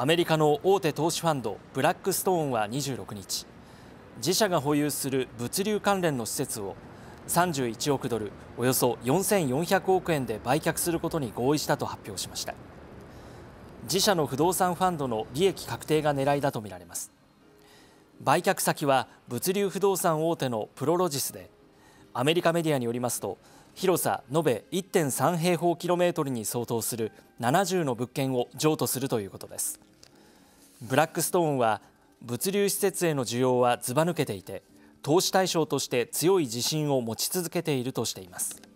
アメリカの大手投資ファンドブラックストーンは26日自社が保有する物流関連の施設を31億ドルおよそ4400億円で売却することに合意したと発表しました自社の不動産ファンドの利益確定が狙いだとみられます売却先は物流不動産大手のプロロジスでアメリカメディアによりますと広さ延べ1.3平方キロメートルに相当する70の物件を譲渡するということですブラックストーンは物流施設への需要はずば抜けていて投資対象として強い自信を持ち続けているとしています。